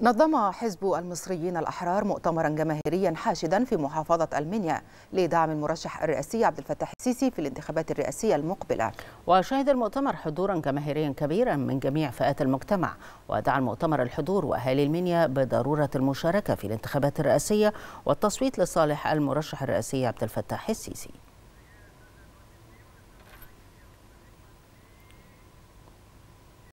نظم حزب المصريين الأحرار مؤتمرا جماهيريا حاشدا في محافظة المنيا لدعم المرشح الرئاسي عبد الفتاح السيسي في الانتخابات الرئاسية المقبلة وشهد المؤتمر حضورا جماهيريا كبيرا من جميع فئات المجتمع ودعا المؤتمر الحضور وأهالي المنيا بضرورة المشاركة في الانتخابات الرئاسية والتصويت لصالح المرشح الرئاسي عبد الفتاح السيسي